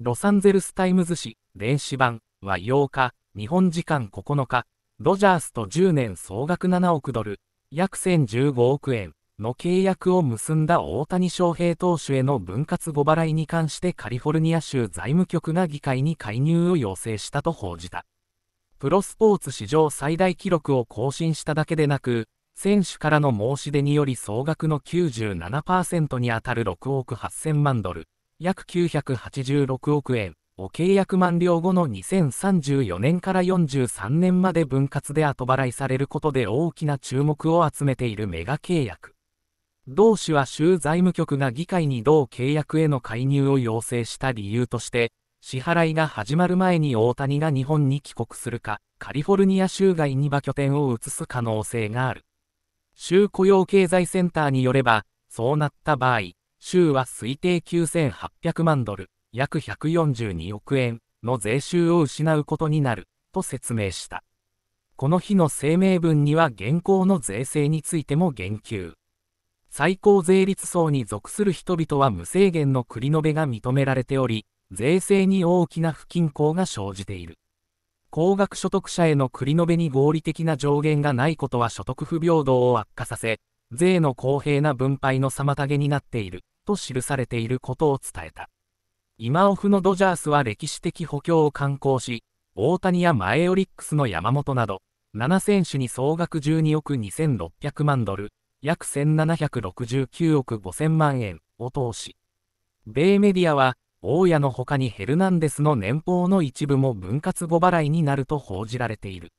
ロサンゼルスタイムズ紙電子版は8日、日本時間9日、ドジャースと10年総額7億ドル、約1015億円の契約を結んだ大谷翔平投手への分割後払いに関してカリフォルニア州財務局が議会に介入を要請したと報じた。プロスポーツ史上最大記録を更新しただけでなく、選手からの申し出により総額の97%に当たる6億8000万ドル、約986億円を契約満了後の2034年から43年まで分割で後払いされることで大きな注目を集めているメガ契約。同氏は州財務局が議会に同契約への介入を要請した理由として、支払いが始まる前に大谷が日本に帰国するか、カリフォルニア州外に場拠点を移す可能性がある。州雇用経済センターによれば、そうなった場合、州は推定9800万ドル、約142億円の税収を失うことになる、と説明した。この日の声明文には現行の税制についても言及。最高税率層に属する人々は無制限の繰り延べが認められており、税制に大きな不均衡が生じている。高額所得者への繰り延べに合理的な上限がないことは所得不平等を悪化させ、税の公平な分配の妨げになっている。と記されていることを伝えた。今オフのドジャースは歴史的補強を敢行し、大谷や前オリックスの山本など、7選手に総額12億2600万ドル、約1769億5000万円を投資。米メディアは、大家の他にヘルナンデスの年俸の一部も分割後払いになると報じられている。